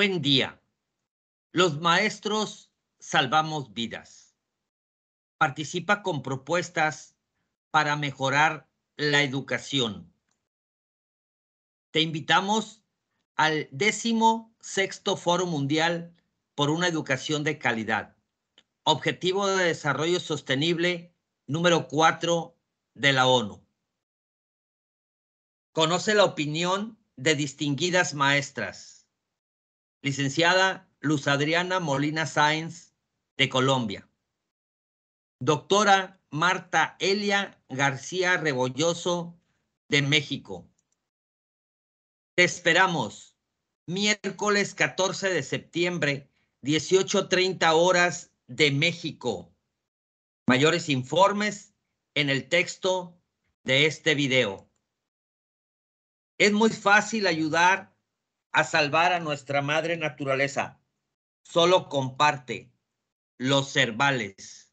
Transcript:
Buen día. Los maestros salvamos vidas. Participa con propuestas para mejorar la educación. Te invitamos al décimo sexto Foro Mundial por una Educación de Calidad. Objetivo de Desarrollo Sostenible número 4 de la ONU. Conoce la opinión de distinguidas maestras Licenciada Luz Adriana Molina Sáenz de Colombia. Doctora Marta Elia García Rebolloso de México. Te esperamos miércoles 14 de septiembre, 18.30 horas de México. Mayores informes en el texto de este video. Es muy fácil ayudar a salvar a nuestra madre naturaleza. Solo comparte los cervales.